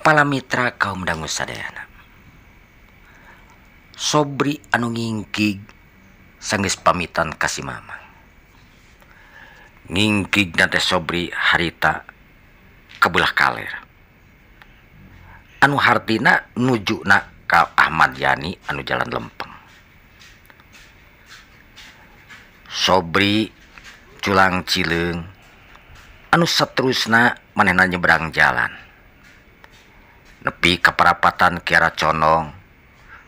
Pala mitra kaum dangus sadayana. Sobri anu ngingkig sanggis pamitan Ka Ma ngingki Dan sobri harita kebelah kalir anu Hartina nujuk na Ahmad Yani anu Ja lempeng sobri culang ciileng anuna menen nyeberang jalan nepi keparapattan Kiara Conong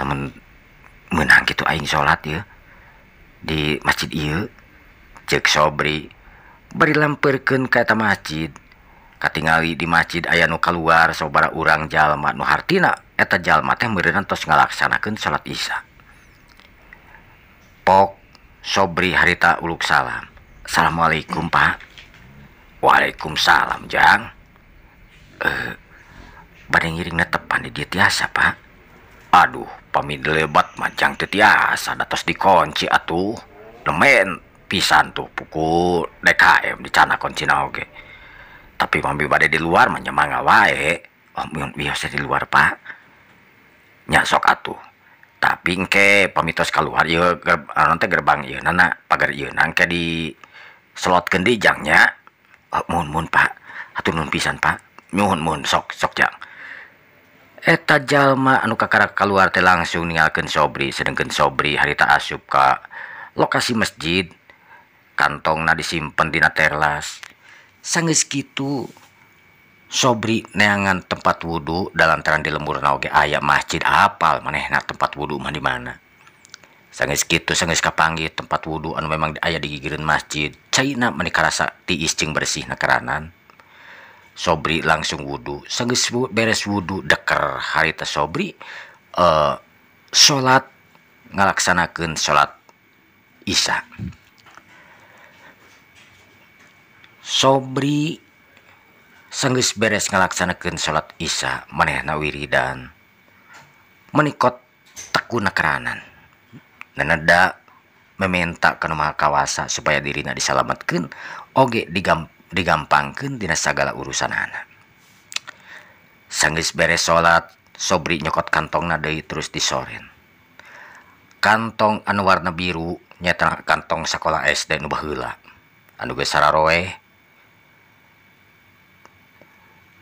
namun menang gitu Aing salat ya di masjid iyo cek sobri beri lamperken kata masjid katingali di masjid aya nu keluar saudara urang jalma nu hartina eta jalma teh meureunna tos ngalaksanakeun salat Isya pok sobri harita uluk salam Assalamualaikum Pak Waalaikumsalam Jang eh badai ngiring tepan di dia tiasa Pak aduh Pamit lebat macang tetiasa datos dikunci atuh lemen pisan tuh puku DKM di cana kunci oge tapi mami pada di luar menyemang wae om yang biasa di luar pak nyasok atuh tapi engke pamitos keluar iya ger, nanti gerbang iya nana pagar iya nangke di slot kendijangnya oh, mun mun pak atuh nun pisan pak nyuhun mun sok sok jang eta jalma anu ka kar kal keluar terlangsningken sobri senggen sobri harita asyubka lokasi masjid kantong na disimpendina terlas sang Kitu sobri neangan tempat wudhu dalam teran di lemburu nauge ayam masjid apal manehnah tempat wudhu mandi mana sang Kitu sang kapanggit tempat wwuhu an memang di ayah digirin masjid China menika rasa ti ising bersih nakaraan sobri langsung wudhu se beres wudhu deker harita sobri eh, salat ngalaksanakan salat Isa sobri sangnggis-beres ngalaksanakan salat Isa manehna wiridan menikt teun nakraan meminak kemah kawasa supaya dina disalamtatkange digampang digampangkan dinassagala urusan anak sang bere salat sobri nyokot kantong Na terus di so kantong anuwarna biru nya kantong sekolah SD nu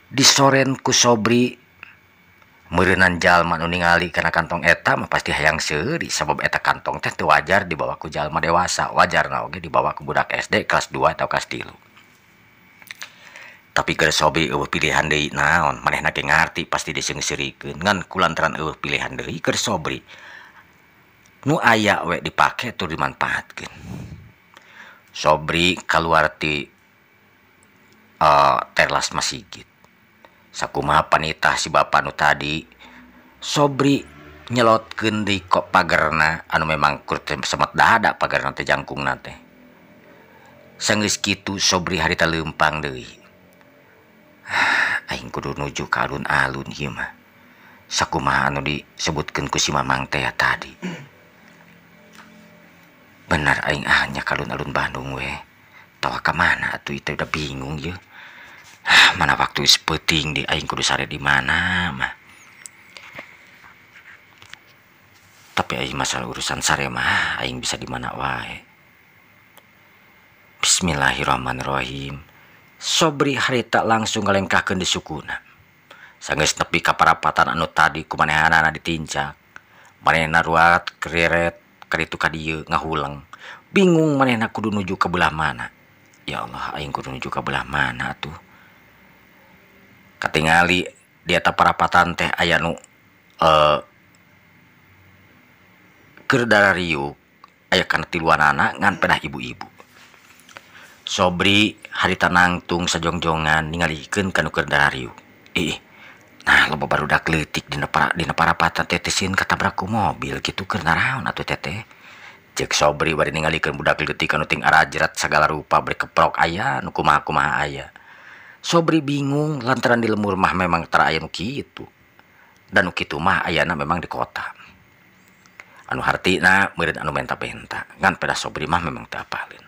di soku sobrianjal maning karena kantong etam pasti hayang seri sabab eta kantong wajar di bawahwaku Jalma dewasa wajar nage di bawahwa kebudak SD kelas 2 atau Kastilu pikir sobri pilihan manehti pasti pilihan darikir sobri aya dipakai tuh eh, dimanfa sobri kalti terlas masihgitma si ba Nu tadi sobri nyelotken di kok pagarna anu memang kur dada pagar gitu sobri haritapang dehi Aing kudu nuju kalun alun Saku Sakumaha anu disebutkan kusima mangte ya tadi benar Aing hanya ah kalun-alun Bandung we tawa ka mana tuh itu udah bingung ya mana waktu sepeting di Aing kudu sare di mana mah tapi Aing masalah urusan sare mah Aing bisa di mana wae Bismillahirrahmanirrahim sobri hari tak langsung ngelegngkakan di suukuna sang-pi kaparapatan anu tadi kumana diinca bingung menenak kudu nuju kebelah mana ya Allahjubelah mana tuh diata perapatan teh ayanuked eh, Rio ayaah nger luar anak ngan pernah ibu-ibu sobri hari tanangtung sajongjongan ningalikenker dariu nah lo baru udah kritiktik paraatan katabraku mobil gitu keunk sobrirat segala rupa berkeprok ayaahkuma aya sobri bingung lantaran di lemur mah memangtaraang gitu dankimahana memang di kota anu anu menpenta pe sobri mah memang takah lihat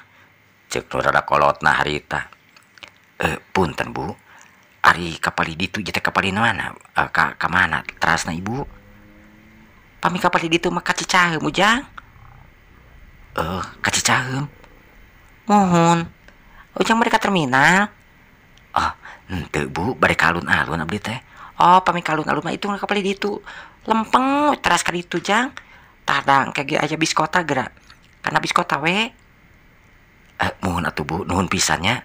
cek rada kolot nah harita eh punten bu Ari kapali ditu kapal kapali mana eh, ka, ka mana terasna ibu pami kapali itu mah kaci cahem ujang eh kaci cahem mohon ujang oh, mereka terminal oh ente bu bare kalun alun abdi teh oh pami kalun alun mah itu kapali itu lempeng teras kali itu jang tadang kayak aja biskota gerak karena biskota we eh, mohon atuh Bu nuhun pisannya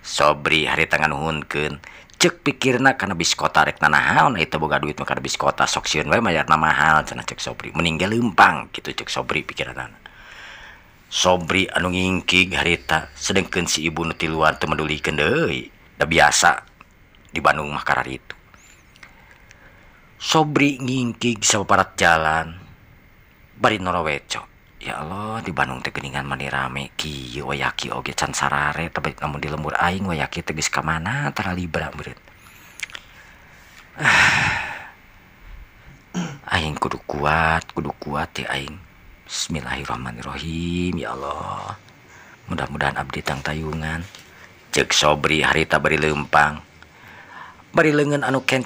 Sobri hari tangan nuhunkeun cek pikirna karena bis kota rek nanahaon itu boga duit karena bis kota sok siun, wae mayar mahal cenah cek Sobri meninggal lempang gitu cek Sobri pikiran Sobri anu ngingking harita sedengkeun si ibu nuti luar tuh medulikeun deui da biasa di Bandung mah itu Sobri ngingkig sababarat jalan bari noroweco Allah di Bandunganing kudu kuat kudu kuatingismillahirrahmanirohim ya Allah mudah-mudahan Abdi Tang tayungan ceg sobri hari ta be lempang beri lengan anuwe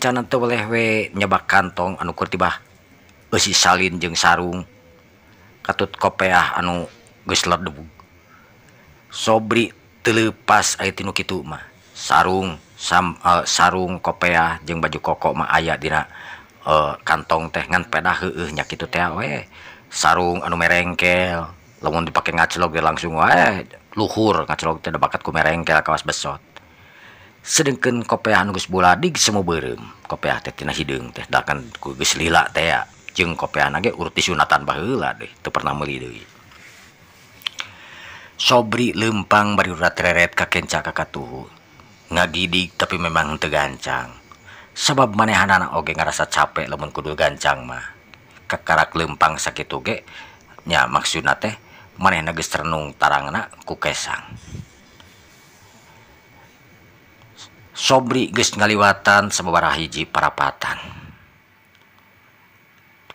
nyeba kantong anuukur tiba besi salin jeung sarung katut kopeah anu debu sobri telepas A mah sarung sam eh, sarung kopeah jeung baju kokok ma aya Di eh, kantong tehngan pena ehnya gitu sarung anu merengkel longun dipakai ngalog langsung wa luhur bakat merengkelkawa besot sedeken kope an bareiahng lila teaa kope uruti sunatan bah deh tuh pernah meli Sobri lempang baruuratreret ka cakak tuhu nga diddik tapi memang te gancang sebab manehan anak oge ngangerasa capek le kudu gancang mah ke karak lempang sakit tugenya makuna manehrenung kuang Sobri ge ngaliwatan sembawara hijji parapatan.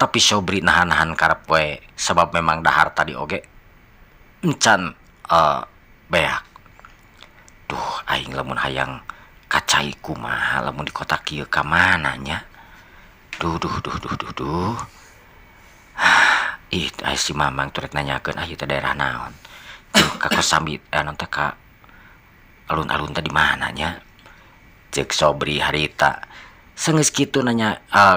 tapi Sobri nahan-nahan karep we sebab memang dahar tadi oge encan uh, beak duh aing lamun hayang kacai kumaha lamun di kota kieu ka mananya duh duh duh duh duh duh ih ah, si mamang turut nanyakeun ah ieu daerah naon duh ka kosambi eh, anu teh ka alun-alun tadi mananya cek sobri harita sengis kitu nanya uh,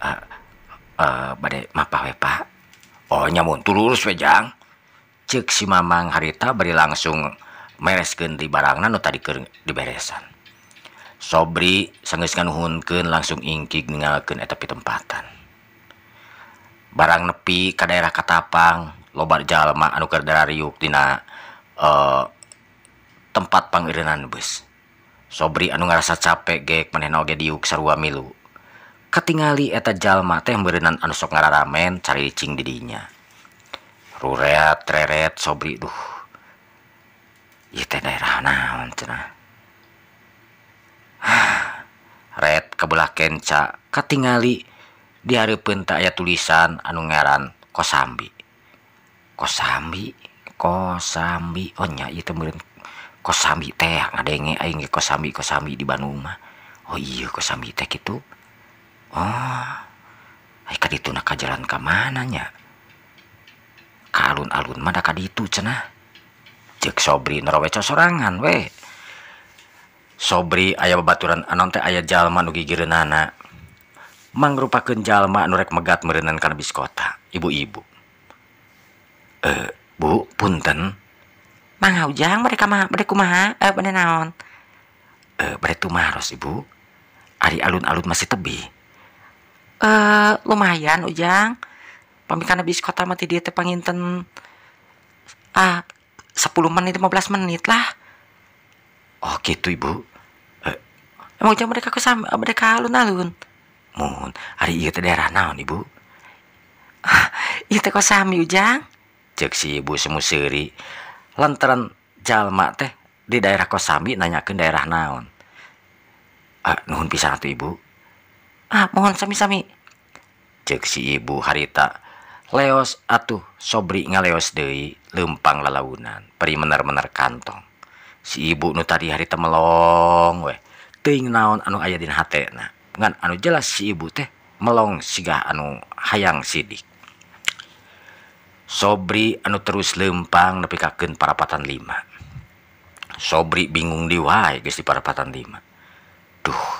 Ah, ah, badaiwe Pak Oh nya mu turrus wejang ceksi Mamang harita beri langsung meresken di barangan Nu tadi di beesan sobri sanggiskanhunken langsung inkingken tapi tempatan barang nepi ke daerah Katapang Lobar Jalama Anu Kerda yuktina eh, tempat pangirnan bus sobri anu ngarasat capek gek menenoge diuksar wamilu kattingali etajallma tehng bean an ngara ramen cari licing didinya Ru tre sobri red kabelkenca kattingali di haripunta aya tulisan anu ngaran kosambi kosambi kosambi Ohnya itu kos teh kos kosambi di Banuma Oh iya kos teh itu oh, ah, ka ditu nak jalan ke mananya? Ka alun-alun mah da ka ditu cenah. Cek sobri neroweco sorangan we. Sobri ayah babaturan anon teh ayah jalma nu gigireunana. Mangrupakeun jalma nu rek megat meureunnan kana biskota, ibu-ibu. Eh, Bu, punten. Mang Ujang mereka mah bade kumaha? Eh, bade naon? Eh, bade tumaros, Ibu. Ari alun-alun masih tebih uh, lumayan ujang pemikan habis kota mati dia teh panginten ah uh, 10 menit 15 menit lah oh gitu ibu uh, emang ujang mereka ke mereka alun-alun Mohon hari iya teh daerah naon ibu uh, iya teh kosami ujang cek si ibu semusiri lantaran jalma teh di daerah kosambi nanyakan daerah naon uh, nuhun pisah tuh ibu Ah, mohon sami-sami cek si ibu Harta Leos atuh sobri nga leos De lempang lelaunan peri menner-mener kantong si ibu Nu tadi harita melong weh naon anu aya di anu jelas si ibu teh melong siga anu hayang sidik sobri anu terus lempang lebih kaken parapatan 5 sobri bingung diwa guys di parapatan 5 Tuhan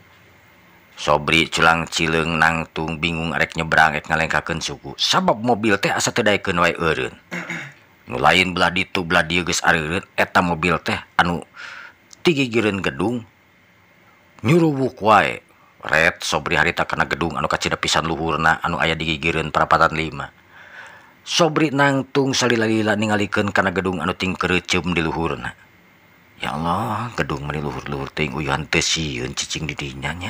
Sobri celang ciileng nangtung bingung arerek nye berangit ngaleg kaken suku sabab mobil teh asa kedaiken lain bela itu be mobil teh anu gedung nyu sobri hari gedung anu ka pisan luhurna anu aya digigir perapatan 5 sobri nangtung salilala ningaliken karena gedung anu ting keum diluhurna Ya Allah gedungmeli luhurluhurcing didnya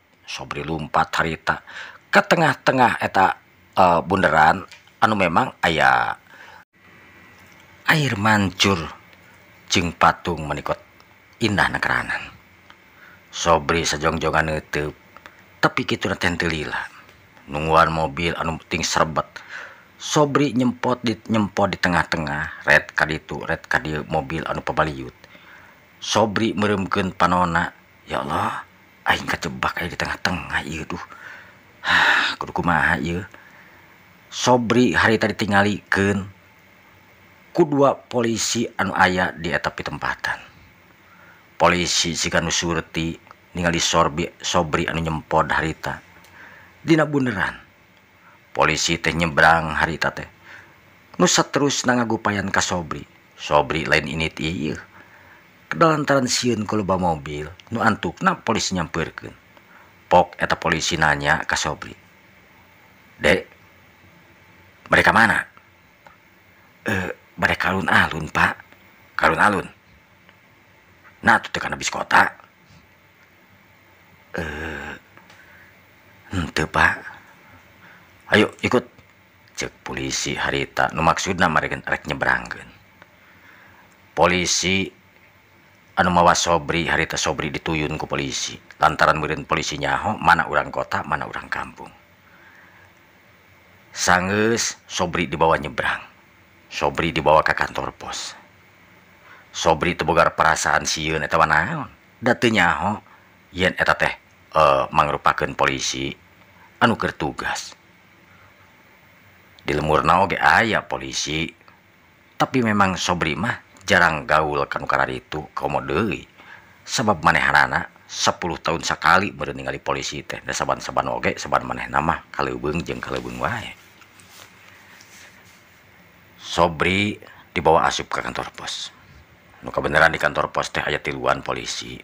Sobri lumpat harita ke tengah-tengah eta uh, anu memang ayah air mancur jeng patung menikot indah nekeranan Sobri sejongjongan itu tapi kita tentela nungguan mobil anu penting serbet Sobri nyempot di nyempot di tengah-tengah red kadi itu red kadi mobil anu pebaliut Sobri meremken panona ya Allah aing kecebak aja di tengah-tengah iya tuh Hah, kudu kumaha iya sobri hari tadi ken. kedua polisi anu ayah di etap tempatan polisi si kanu surti ningali sorbi sobri anu nyempod harita dina bunderan polisi teh nyebrang harita teh nusa terus nangagupayan ka sobri sobri lain ini iya kedalantaran siun lubang mobil nu antukna polisi nyamperken. pok eta polisi nanya ke sobri dek mereka mana eh, e, mereka alun-alun pak alun-alun nah tuh tekan habis kota eh ente pak ayo ikut cek polisi harita nu maksudna mereka rek nyebrangkan polisi anu mawa sobri harita sobri dituyun ku polisi lantaran murid polisi nyaho mana orang kota mana orang kampung sanges sobri dibawa nyebrang sobri dibawa ke kantor pos sobri tebogar perasaan siun eta naon datu nyaho yen eta teh uh, mangrupakeun polisi anu keur tugas di lemurna oge aya polisi tapi memang sobri mah jarang gaul kan karena itu komo Dewi sebab manehanana 10 tahun sekali baru ningali polisi teh dan saban-saban oge saban maneh nama kalebeng jeng kalebeng wae Sobri dibawa asup ke kantor pos nu kebenaran di kantor pos teh aya tiluan polisi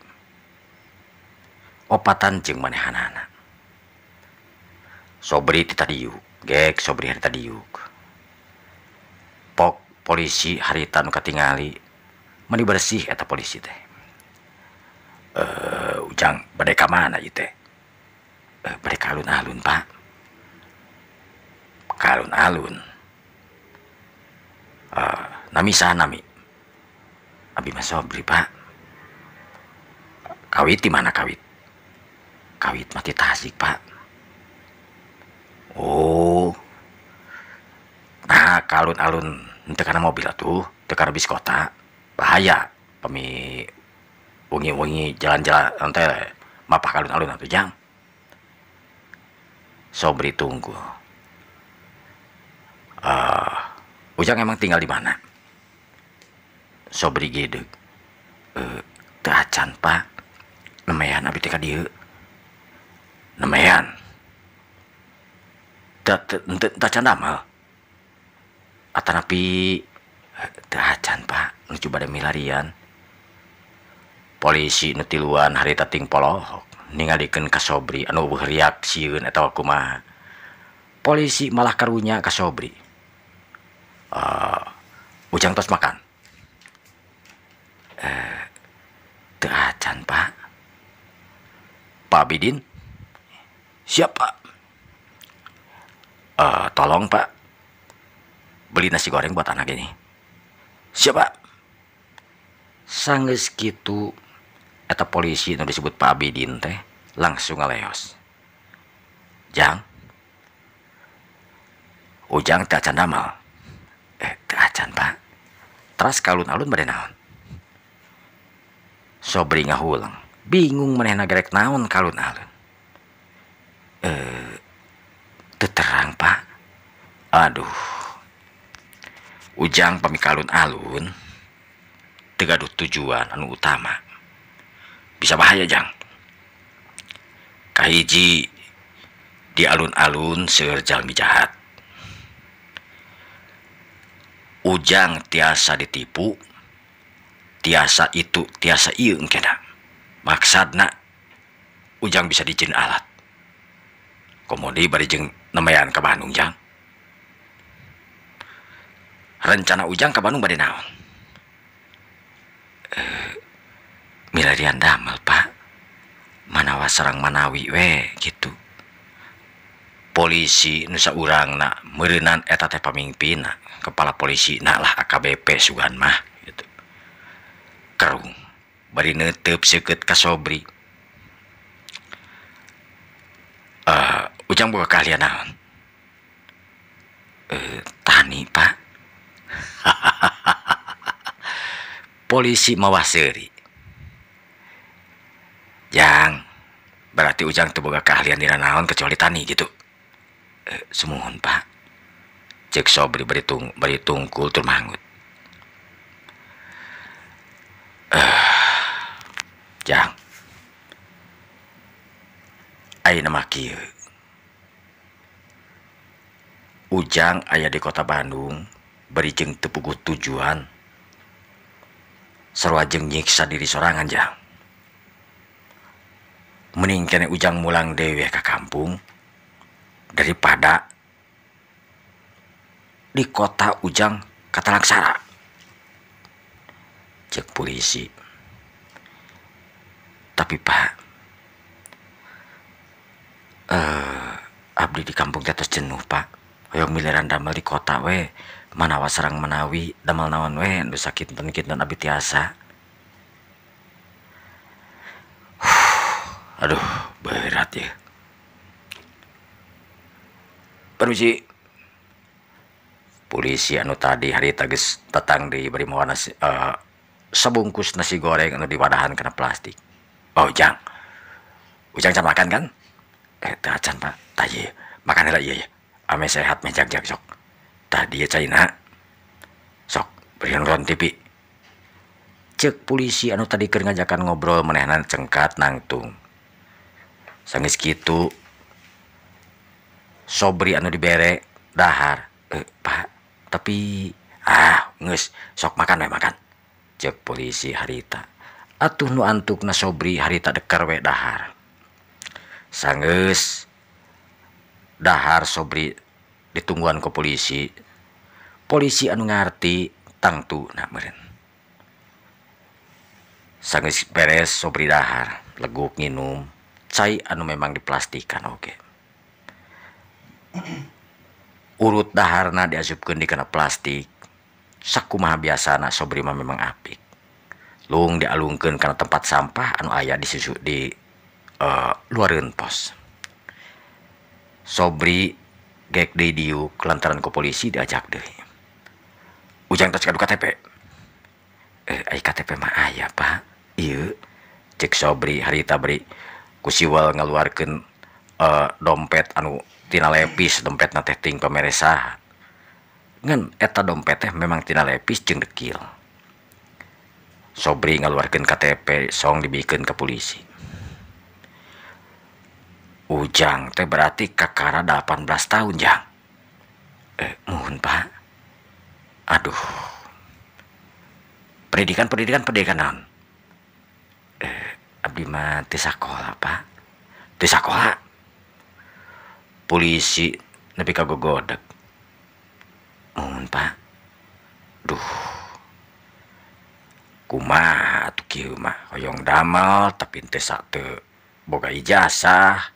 opatan jeng manehanana Sobri tadi yuk gek Sobri tadi yuk polisi harita nu katingali meni bersih eta polisi teh uh, ujang mereka mana gitu teh uh, eh, berdeka alun-alun pak kalun-alun uh, eh, nami nami abi mas sobri pak kawit di mana kawit kawit mati tasik pak oh nah kalun-alun karena mobil tuh karena bis kota bahaya pemi wengi-wengi jalan-jalan nanti mapah kalun alun nanti jam sobri tunggu uh, ujang emang tinggal di mana sobri gede uh, eh, pak nemean abis teka dia nemean tak tak tak damal atanapi eh, hacan pak nu coba milarian polisi nutiluan hari ting polohok ningalikeun ka Sobri anu heriak sieun aku mah polisi malah karunya ka Sobri uh, ujang tos makan uh, pak Pak Bidin siap pak uh, tolong pak beli nasi goreng buat anak ini siapa sanggeus kitu eta polisi yang disebut Pak Abidin teh langsung ngaleos jang ujang teh acan damal eh teh acan pak terus kalun-alun pada naon sobri ngahulang bingung manehna gerek naon kalun-alun eh terang pak aduh ujang pemi alun-alun teruh tujuan anu utama bisa bahayaji di alun-alunjal jahat ujang tiasa ditipu tiasa itu tiasa i maksad ujang bisa dijinin alat kom nemayan kejang rencana ujang ke Bandung eh, Pak manawa Serang manawi gitu polisi nusa urangnan eta miimpi kepala polisinaklah AKBP Suhanmahker eh, ujang kalian eh, tani Pak polisi mawaseri Jang, berarti ujang itu boga keahlian dina naon kecuali tani gitu e, eh, semuhun pak cek sobri beri tung beri tungkul termangut. mangut jang eh, ayo nama kieu ujang ayah di kota Bandung berijeng tepugu tujuan serwajeng nyiksa diri sorangan ja mending kene ujang mulang dewe ke kampung daripada di kota ujang kata langsara cek polisi tapi pak eh uh, abdi di kampung jatuh jenuh pak yang miliran damel di kota weh manawa serang menawi damal nawan we anu sakit kinten dan abi tiasa aduh berat ya permisi polisi anu tadi hari tagis datang di beri nasi uh, sebungkus nasi goreng anu diwadahan kena plastik oh jang ujang can makan kan eh can pak tayi iya, iya. makan iya ya ame sehat mejak jak jok. dia China sok cek polisi anu tadiengajakan ngobrol menenan cengkat nangtung sang gitu Hai sobri anu diberre dahar eh, tapi ah sok makan makan cek polisi harita atuh nu antuk nah sobri harita dekar wek dahar sang dahar sobri tumbuhan ke polisi polisi anu ngati tangtunak sang Perez sobri dahar leguum cair anu memang diplastikan oke urutdhaharna diasyubkan di karenana plastik saku ma biasa sobrima memang apik lung dialungken karena tempat sampah anu ayaah dis susuk di eh, luarin pos sobri gek di diu kelantaran ke polisi diajak deh ujang tas kadu KTP eh ay KTP mah ayah pak iya cek sobri harita beri kusiwal ngeluarkan uh, eh, dompet anu tina lepis dompet na ting pemeresah ngan eta dompet teh memang tina lepis jeng dekil sobri ngeluarkan KTP song dibikin ke polisi Ujang teh berarti kakara 18 tahun jang. Eh, mohon pak. Aduh. Pendidikan, pendidikan, pendidikan non. Eh, abdi mah di sekolah pak. Di sekolah. Polisi tapi kago godek. Mohon pak. Duh. Kumaha tuh kieu mah hoyong damel tapi teu boga ijazah.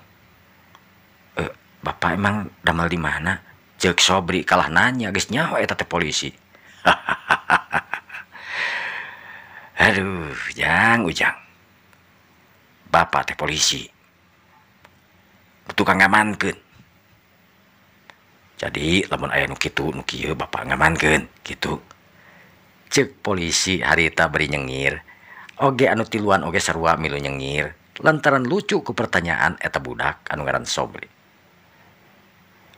Bapak emang damel di mana? Jek Sobri kalah nanya guys nyawa eta teh polisi. Aduh, jang ujang. Bapak teh polisi. Tukang ngamankeun. Jadi lamun aya nuki tu nu kieu bapak ngamankeun gitu. Cek polisi harita beri nyengir. Oge anu tiluan oge sarua milu nyengir. Lantaran lucu ke pertanyaan eta budak anu ngaran Sobri.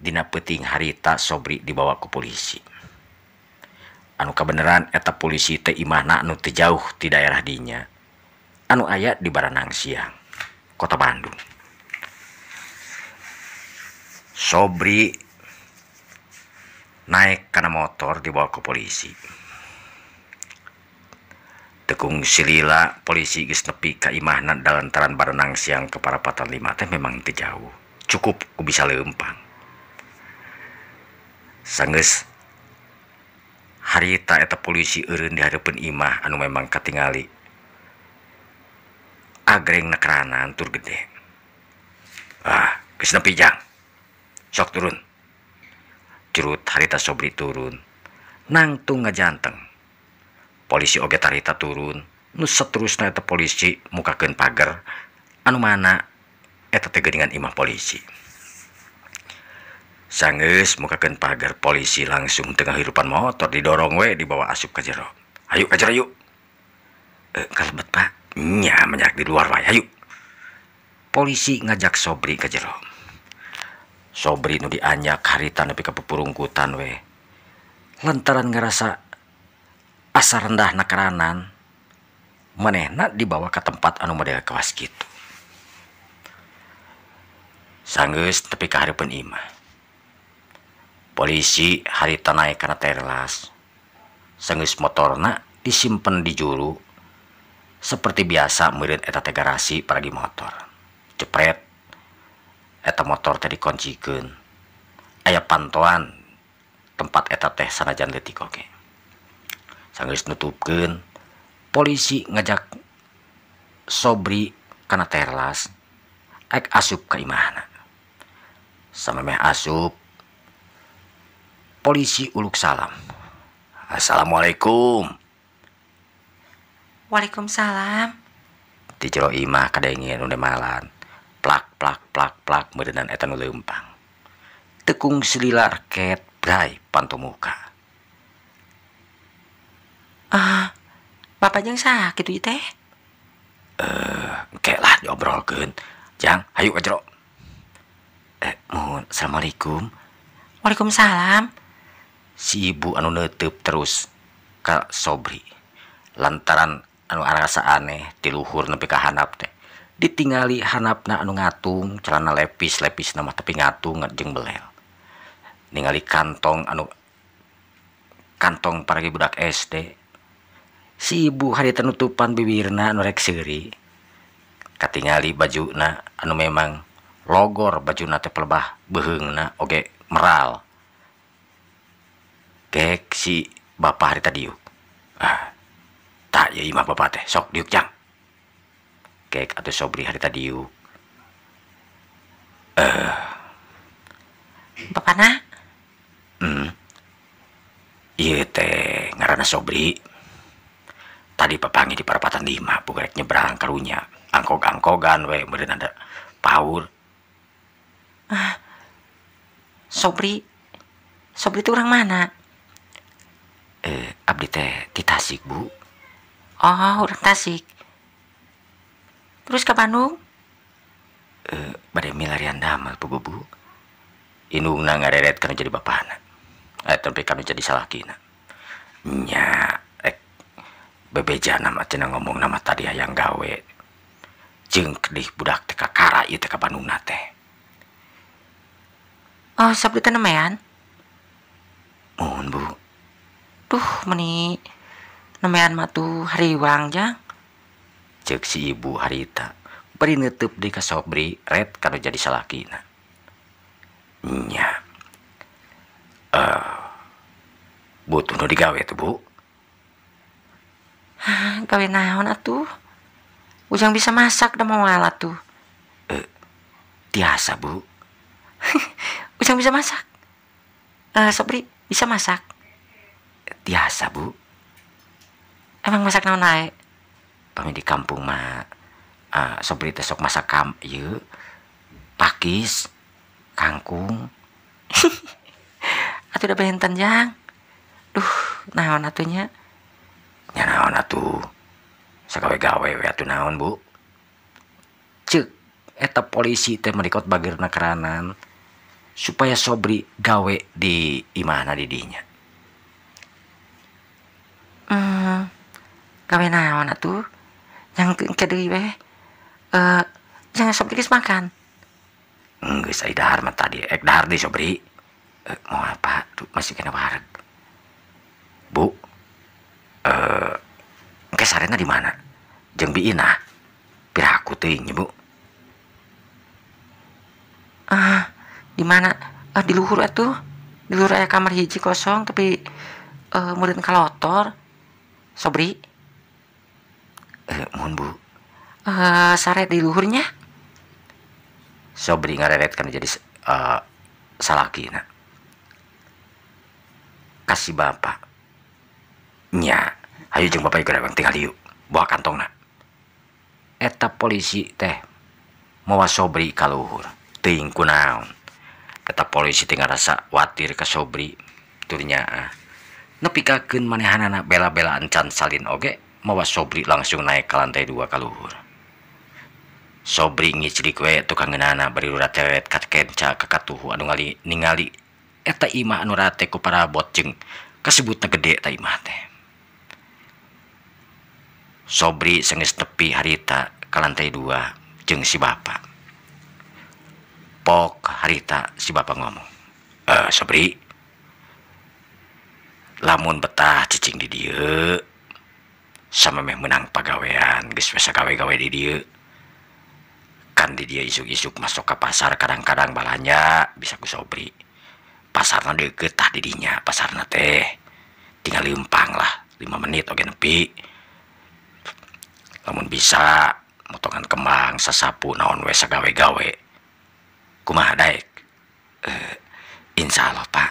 Dina peting harita sobri dibawa ke polisi anu kebenaran eta polisi teh imahna anu jauh di daerah dinya anu ayat di Baranang siang kota Bandung sobri naik karena motor dibawa ke polisi Tekung Silila polisi geus nepi ka imahna dalantaran Baranang siang ke Parapatan 5 teh memang teu jauh cukup ku bisa leumpang sangges harita eta polisi di hadapan Imah anu memang katingali agreng nekeranan tur gede ah kesna pijang sok turun curut harita sobri turun nangtung ngajanteng polisi oge harita turun nu seterusnya eta polisi mukakeun pagar anu mana eta tegeningan imah polisi sangges mukaken pagar polisi langsung tengah hirupan motor didorong we dibawa asup ke jero ayo ke jero yuk e, eh, kalebet pak nya menyak di luar wae ayo polisi ngajak sobri ke jero sobri nu dianyak harita nepi ke pepurungkutan we lantaran ngerasa asa rendah nakaranan menehna dibawa ke tempat anu model kewas gitu sangges tepi ke harapan imah polisi hari naik karena terlas sengis motorna disimpan di juru seperti biasa murid eta tegarasi pada di motor jepret eta motor tadi gun ayah pantauan tempat eta teh sanajan detik oke sanggeus nutupkeun polisi ngajak sobri karena terlas ek asup ke imahna sama meh asup Polisi uluk salam. Assalamualaikum. Waalaikumsalam. Di Tijero imah kadengin udah malan. Plak plak plak plak merenan etan lempang. Tekung selilar ket brai pantomuka. Ah, eh, bapak jeng sakit itu teh? Eh, uh, kayak lah diobrolkan. Jang, ayo ke Jero. Eh, mohon, assalamualaikum. Waalaikumsalam. Sibu anu nutup terus Ka sobri lantaran anu anasa aneh tiluhur ne kahanap ditingali hanap na anu ngatung ceana lepis lepis nama tapi nga ngajengbelhelali kantong anu kantong paragi budak SD Sibu hari tenutupan biwirna anurekri Katingali baju na anu memang logor baju na lebah behengge Meral. kek si bapak hari tadi yuk ah tak ya imah bapak teh sok diuk jang kek atau sobri hari tadi yuk eh uh. bapak nah hmm iya teh ngarana sobri tadi papangi di perapatan lima bukan nyebrang karunya angkog-angkogan weh kemudian ada power ah, Sobri Sobri itu orang mana eh, abdi teh di Tasik bu oh orang Tasik terus ke Bandung eh, pada milarian damel bu bu Inung nang ngareret karena jadi anak eh, tapi kami jadi salah kina. nya eh, bebeja nama cina ngomong nama tadi yang gawe jeng kedih budak teka kara itu teh Bandung nate. oh sabdi teh nemean duh meni nemean matu hariwang jang cek si ibu harita beri netup di kasobri red kalau jadi salakina nya uh, eh, butuh nu digawe tuh bu ah, gawe naon atuh ujang bisa masak dan mau alat tuh eh, tiasa bu ujang bisa masak uh, eh, sobri bisa masak biasa bu emang masak naon naik pamit di kampung mah uh, sobri besok masak kam yuk pakis kangkung atuh udah benten jang duh naon atunya nya ya naon atuh sakawe gawe we atuh naon bu cek eta polisi teh merikot bagirna keranan supaya sobri gawe di imana didinya hmm gawe naon atuh yang kediri weh eh jangan sobri geus makan enggak ai dahar mah tadi ek dahar deh sobri eh mau apa tuh masih kena wareg bu eh uh, sarena di mana jeung biina piraku teuing bu ah di mana ah di luhur atuh di luhur aya kamar hiji kosong tapi uh, murid kalotor Sobri? Eh, mohon bu. Eh, saret di luhurnya? Sobri ngareret kan jadi eh, salaki nak. Kasih bapak. Nya, ayo jeng bapak ikut abang tinggal yuk. Bawa kantong nak. Eta polisi teh mau sobri kaluhur. tingku naon. Eta polisi tinggal rasa watir ke sobri. Turnya ah. punya tapi kakenun manehan anak bela-bella ancan salinge mawas sobri langsung naik ke lantai dua kalluhur sobri ngi ciri kue tukangngenana ber tewet parabutde sobri sengis-tepi harita ka lantai dua jeng sibapak po harita sibapak ngomong eh, sobri lamun betahcing did sama menang pegaweian kan dia isuk-isuk masuk ke pasar kadang-kadang balanya bisa ku sobri pasar gettah didinya pasar Na tinggal umpang lah 5 menit oke lebihpi namun bisa mototongankemmbang sesapun naon wesa gawe-gawe kuma eh, Insya Allah Pak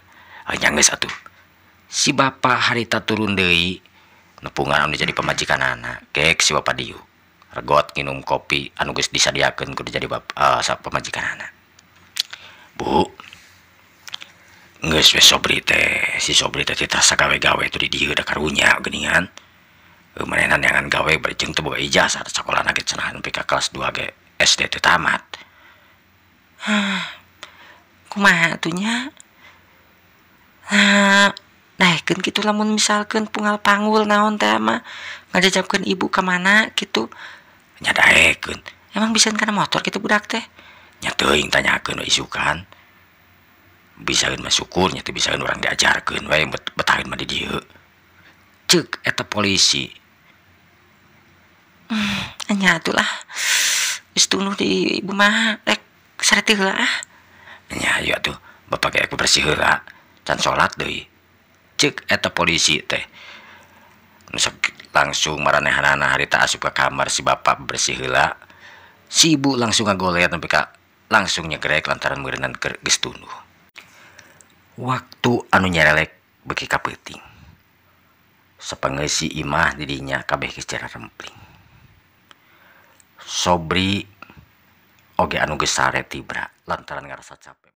nyangis satu si bapak harita turun deui nepungan anu jadi pemajikan anak kek si bapak diu regot minum kopi anu geus disadiakeun kudu jadi bapak uh, eh, pemajikan anak bu geus we sobri teh si sobri teh terasa gawe-gawe tuh di dia udah karunya geuningan kemarinan yang gawe berjeng tuh boga ijazah sekolah na cenah nepi kelas 2 ge SD itu tamat kumaha atunya Ah, nahken gitu lamun misalkan pungal panggul naon tema ngajajabkan ibu kemana gitu nyadaeken emang bisa karena motor gitu budak teh nyateing tanyakan isukan bisa syukur nyatu bisa orang diajarkan wae betahin mah di dia cek eta polisi hmm, nyatulah istunuh di ibu mah rek saretilah ah nya yuk iya tuh bapak kayak aku bersih lah salat poli teh langsunghan hari ta suka kamar si Bapakpak bersihla sibuk langsung ngagolia langsungnyagere lantaran waktu anu nyarelek be sepengeisi imah diriinya kabehrahmpl sobrige anuge ges tibra lantaran nga